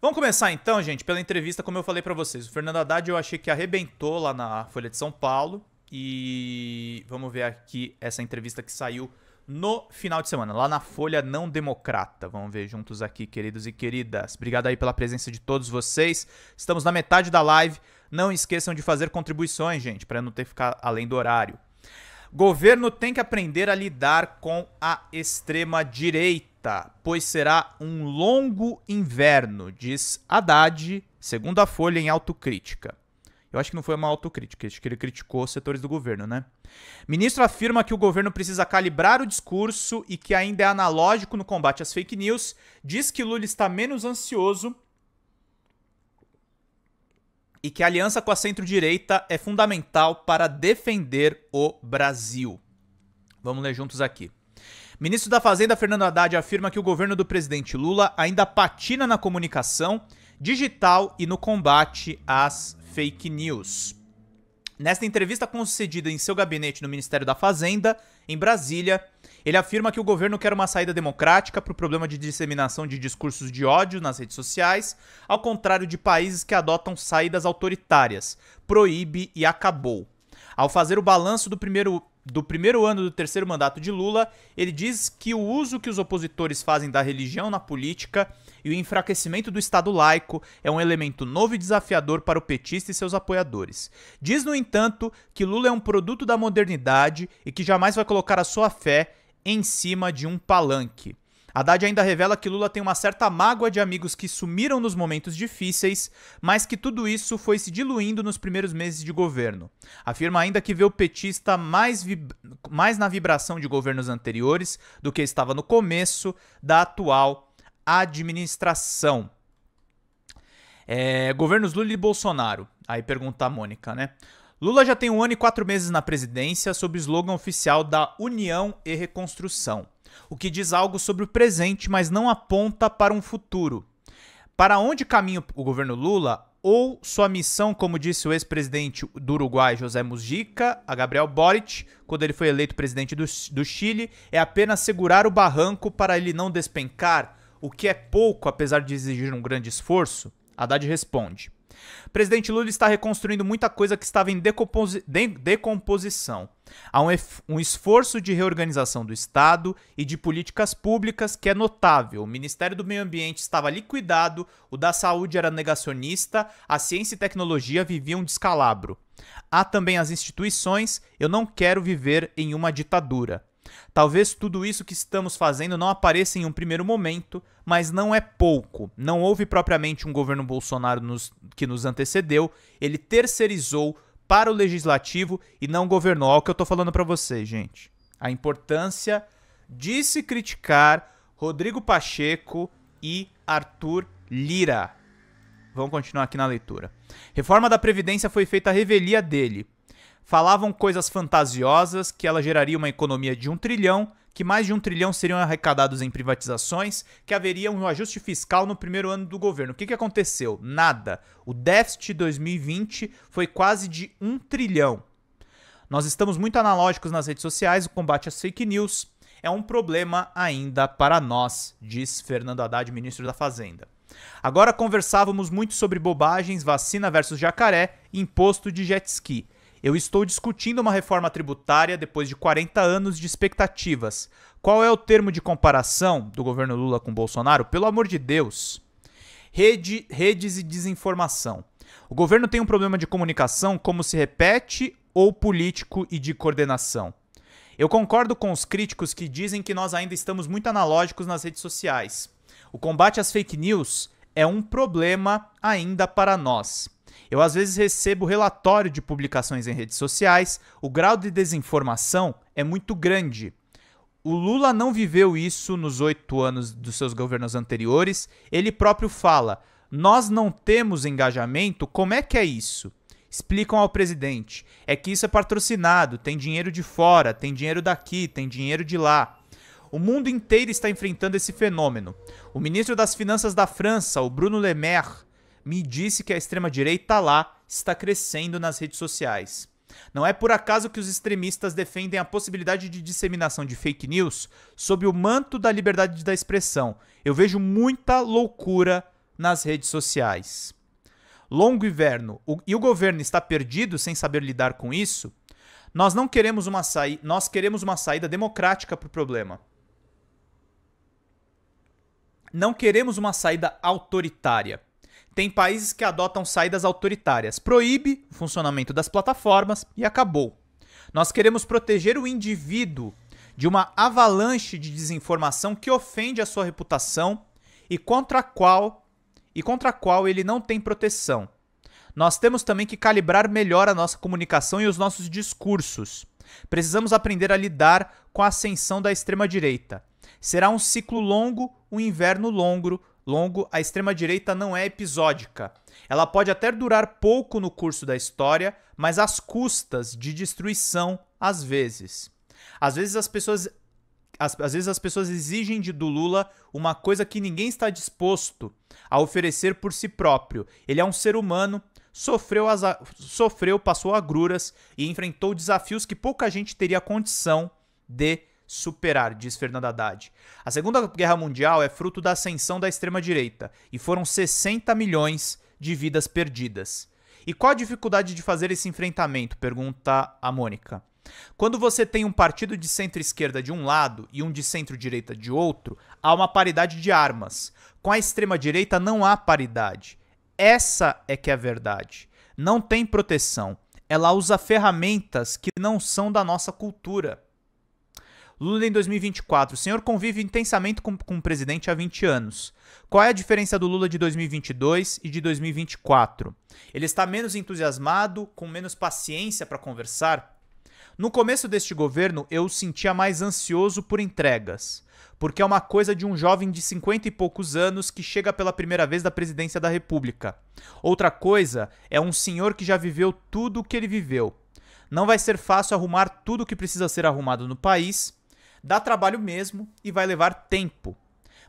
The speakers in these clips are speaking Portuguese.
Vamos começar então, gente, pela entrevista, como eu falei para vocês. O Fernando Haddad eu achei que arrebentou lá na Folha de São Paulo. E vamos ver aqui essa entrevista que saiu no final de semana, lá na Folha Não Democrata. Vamos ver juntos aqui, queridos e queridas. Obrigado aí pela presença de todos vocês. Estamos na metade da live. Não esqueçam de fazer contribuições, gente, para não ter que ficar além do horário. Governo tem que aprender a lidar com a extrema direita pois será um longo inverno, diz Haddad, segundo a Folha, em autocrítica. Eu acho que não foi uma autocrítica, acho que ele criticou os setores do governo, né? Ministro afirma que o governo precisa calibrar o discurso e que ainda é analógico no combate às fake news. Diz que Lula está menos ansioso e que a aliança com a centro-direita é fundamental para defender o Brasil. Vamos ler juntos aqui. Ministro da Fazenda Fernando Haddad afirma que o governo do presidente Lula ainda patina na comunicação digital e no combate às fake news. Nesta entrevista concedida em seu gabinete no Ministério da Fazenda, em Brasília, ele afirma que o governo quer uma saída democrática para o problema de disseminação de discursos de ódio nas redes sociais, ao contrário de países que adotam saídas autoritárias, proíbe e acabou. Ao fazer o balanço do primeiro do primeiro ano do terceiro mandato de Lula, ele diz que o uso que os opositores fazem da religião na política e o enfraquecimento do Estado laico é um elemento novo e desafiador para o petista e seus apoiadores. Diz, no entanto, que Lula é um produto da modernidade e que jamais vai colocar a sua fé em cima de um palanque. Haddad ainda revela que Lula tem uma certa mágoa de amigos que sumiram nos momentos difíceis, mas que tudo isso foi se diluindo nos primeiros meses de governo. Afirma ainda que vê o petista mais, mais na vibração de governos anteriores do que estava no começo da atual administração. É, governos Lula e Bolsonaro. Aí pergunta a Mônica, né? Lula já tem um ano e quatro meses na presidência sob o slogan oficial da União e Reconstrução o que diz algo sobre o presente, mas não aponta para um futuro. Para onde caminha o governo Lula ou sua missão, como disse o ex-presidente do Uruguai José Mujica, a Gabriel Boric, quando ele foi eleito presidente do, do Chile, é apenas segurar o barranco para ele não despencar, o que é pouco apesar de exigir um grande esforço? Haddad responde. Presidente Lula está reconstruindo muita coisa que estava em decomposi de decomposição. Há um, um, esforço de reorganização do Estado e de políticas públicas que é notável. O Ministério do Meio Ambiente estava liquidado, o da Saúde era negacionista, a ciência e tecnologia viviam um descalabro. Há também as instituições, eu não quero viver em uma ditadura. Talvez tudo isso que estamos fazendo não apareça em um primeiro momento, mas não é pouco. Não houve propriamente um governo Bolsonaro nos, que nos antecedeu, ele terceirizou para o legislativo e não governou. Olha o que eu estou falando para vocês, gente. A importância de se criticar Rodrigo Pacheco e Arthur Lira. Vamos continuar aqui na leitura. Reforma da Previdência foi feita à revelia dele. Falavam coisas fantasiosas que ela geraria uma economia de um trilhão, que mais de um trilhão seriam arrecadados em privatizações, que haveria um ajuste fiscal no primeiro ano do governo. O que, que aconteceu? Nada. O déficit 2020 foi quase de um trilhão. Nós estamos muito analógicos nas redes sociais, o combate às fake news é um problema ainda para nós, diz Fernando Haddad, ministro da Fazenda. Agora conversávamos muito sobre bobagens, vacina versus jacaré, imposto de jet ski. Eu estou discutindo uma reforma tributária depois de 40 anos de expectativas. Qual é o termo de comparação do governo Lula com Bolsonaro? Pelo amor de Deus. Rede, redes e desinformação. O governo tem um problema de comunicação, como se repete, ou político e de coordenação. Eu concordo com os críticos que dizem que nós ainda estamos muito analógicos nas redes sociais. O combate às fake news é um problema ainda para nós. Eu às vezes recebo relatório de publicações em redes sociais, o grau de desinformação é muito grande. O Lula não viveu isso nos oito anos dos seus governos anteriores. Ele próprio fala: nós não temos engajamento, como é que é isso? Explicam ao presidente: é que isso é patrocinado, tem dinheiro de fora, tem dinheiro daqui, tem dinheiro de lá. O mundo inteiro está enfrentando esse fenômeno. O ministro das Finanças da França, o Bruno Le Maire, me disse que a extrema-direita lá está crescendo nas redes sociais. Não é por acaso que os extremistas defendem a possibilidade de disseminação de fake news sob o manto da liberdade da expressão. Eu vejo muita loucura nas redes sociais. Longo inverno o, e o governo está perdido sem saber lidar com isso. Nós não queremos uma saí, nós queremos uma saída democrática para o problema. Não queremos uma saída autoritária. Tem países que adotam saídas autoritárias, proíbe o funcionamento das plataformas e acabou. Nós queremos proteger o indivíduo de uma avalanche de desinformação que ofende a sua reputação e contra a qual e contra a qual ele não tem proteção. Nós temos também que calibrar melhor a nossa comunicação e os nossos discursos. Precisamos aprender a lidar com a ascensão da extrema direita. Será um ciclo longo, um inverno longo, longo, a extrema-direita não é episódica. Ela pode até durar pouco no curso da história, mas às custas de destruição, às vezes. Às vezes as pessoas. Às, às vezes as pessoas exigem de, do Lula uma coisa que ninguém está disposto a oferecer por si próprio. Ele é um ser humano, sofreu, as sofreu passou agruras e enfrentou desafios que pouca gente teria condição de superar, diz Fernando Haddad. A Segunda Guerra Mundial é fruto da ascensão da extrema-direita e foram 60 milhões de vidas perdidas. E qual a dificuldade de fazer esse enfrentamento? pergunta a Mônica. Quando você tem um partido de centro-esquerda de um lado e um de centro-direita de outro, há uma paridade de armas. Com a extrema-direita não há paridade. Essa é que é a verdade. Não tem proteção. Ela usa ferramentas que não são da nossa cultura. Lula em 2024. O senhor convive intensamente com, com o presidente há 20 anos. Qual é a diferença do Lula de 2022 e de 2024? Ele está menos entusiasmado, com menos paciência para conversar? No começo deste governo, eu o sentia mais ansioso por entregas, porque é uma coisa de um jovem de 50 e poucos anos que chega pela primeira vez da presidência da República. Outra coisa é um senhor que já viveu tudo o que ele viveu. Não vai ser fácil arrumar tudo o que precisa ser arrumado no país, Dá trabalho mesmo e vai levar tempo.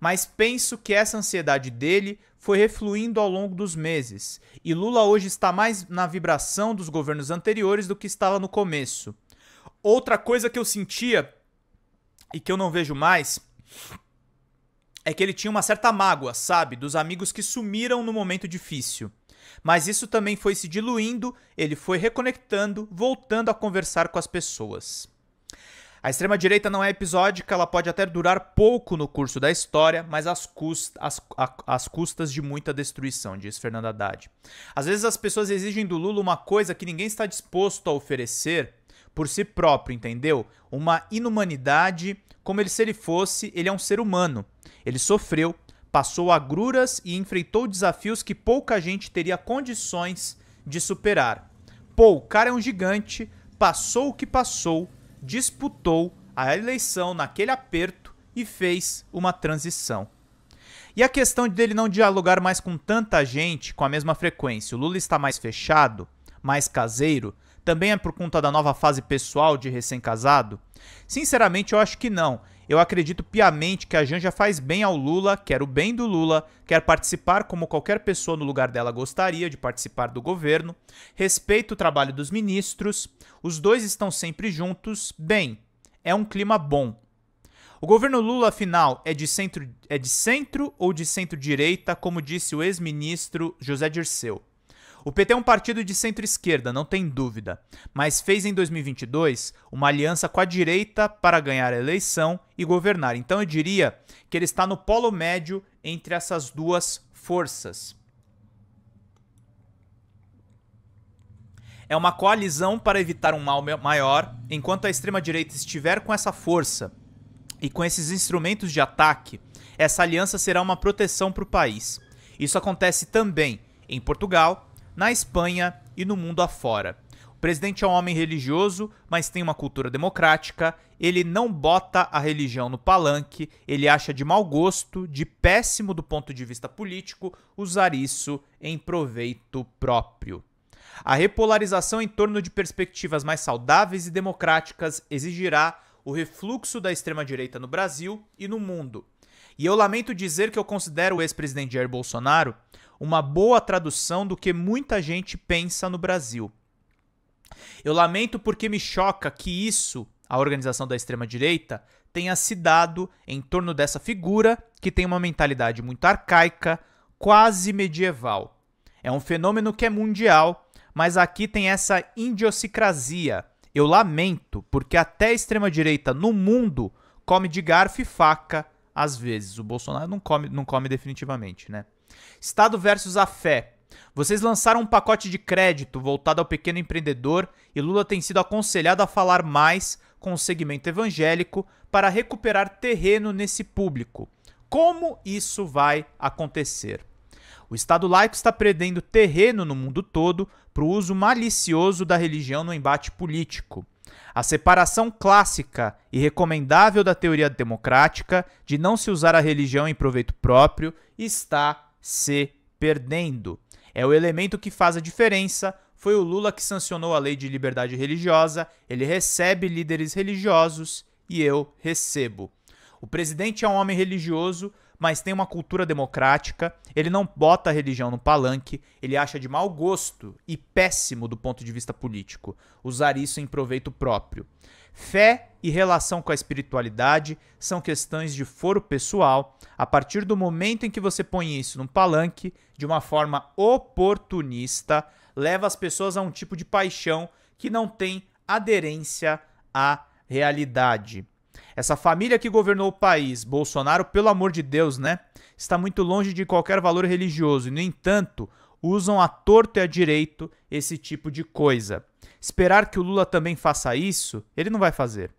Mas penso que essa ansiedade dele foi refluindo ao longo dos meses, e Lula hoje está mais na vibração dos governos anteriores do que estava no começo. Outra coisa que eu sentia e que eu não vejo mais é que ele tinha uma certa mágoa, sabe, dos amigos que sumiram no momento difícil. Mas isso também foi se diluindo, ele foi reconectando, voltando a conversar com as pessoas. A extrema-direita não é episódica, ela pode até durar pouco no curso da história, mas às, cust custas de muita destruição, diz Fernando Haddad. Às vezes as pessoas exigem do Lula uma coisa que ninguém está disposto a oferecer por si próprio, entendeu? Uma inumanidade, como ele se ele fosse, ele é um ser humano. Ele sofreu, passou agruras e enfrentou desafios que pouca gente teria condições de superar. Pô, o cara é um gigante, passou o que passou disputou a eleição naquele aperto e fez uma transição. E a questão dele não dialogar mais com tanta gente com a mesma frequência, o Lula está mais fechado, mais caseiro, também é por conta da nova fase pessoal de recém-casado? Sinceramente, eu acho que não. Eu acredito piamente que a Janja faz bem ao Lula, quer o bem do Lula, quer participar como qualquer pessoa no lugar dela gostaria de participar do governo, respeita o trabalho dos ministros, os dois estão sempre juntos, bem, é um clima bom. O governo Lula, afinal, é de centro, é de centro ou de centro-direita, como disse o ex-ministro José Dirceu? O PT é um partido de centro-esquerda, não tem dúvida, mas fez em 2022 uma aliança com a direita para ganhar a eleição e governar. Então eu diria que ele está no polo médio entre essas duas forças. É uma coalizão para evitar um mal maior, enquanto a extrema-direita estiver com essa força e com esses instrumentos de ataque, essa aliança será uma proteção para o país. Isso acontece também em Portugal, na Espanha e no mundo afora. O presidente é um homem religioso, mas tem uma cultura democrática. Ele não bota a religião no palanque, ele acha de mau gosto, de péssimo do ponto de vista político, usar isso em proveito próprio. A repolarização em torno de perspectivas mais saudáveis e democráticas exigirá o refluxo da extrema-direita no Brasil e no mundo, e eu lamento dizer que eu considero o ex-presidente Jair Bolsonaro uma boa tradução do que muita gente pensa no Brasil. Eu lamento porque me choca que isso, a organização da extrema-direita, tenha se dado em torno dessa figura que tem uma mentalidade muito arcaica, quase medieval. É um fenômeno que é mundial, mas aqui tem essa idiosincrasia. Eu lamento porque até a extrema-direita no mundo come de garfo e faca às vezes. O Bolsonaro não come, não come definitivamente, né? Estado versus a fé. Vocês lançaram um pacote de crédito voltado ao pequeno empreendedor e Lula tem sido aconselhado a falar mais com o segmento evangélico para recuperar terreno nesse público. Como isso vai acontecer? O Estado laico está perdendo terreno no mundo todo para o uso malicioso da religião no embate político. A separação clássica e recomendável da teoria democrática de não se usar a religião em proveito próprio está se perdendo. É o elemento que faz a diferença. Foi o Lula que sancionou a lei de liberdade religiosa, ele recebe líderes religiosos e eu recebo. O presidente é um homem religioso, mas tem uma cultura democrática, ele não bota a religião no palanque, ele acha de mau gosto e péssimo do ponto de vista político usar isso em proveito próprio. Fé e relação com a espiritualidade são questões de foro pessoal. A partir do momento em que você põe isso num palanque, de uma forma oportunista, leva as pessoas a um tipo de paixão que não tem aderência à realidade. Essa família que governou o país, Bolsonaro, pelo amor de Deus, né? Está muito longe de qualquer valor religioso e, no entanto, usam a torto e a direito esse tipo de coisa. Esperar que o Lula também faça isso, ele não vai fazer.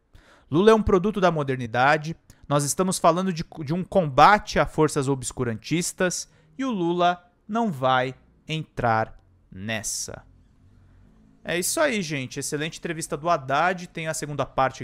Lula é um produto da modernidade, nós estamos falando de, de um combate a forças obscurantistas e o Lula não vai entrar nessa. É isso aí, gente. Excelente entrevista do Haddad. Tem a segunda parte aqui.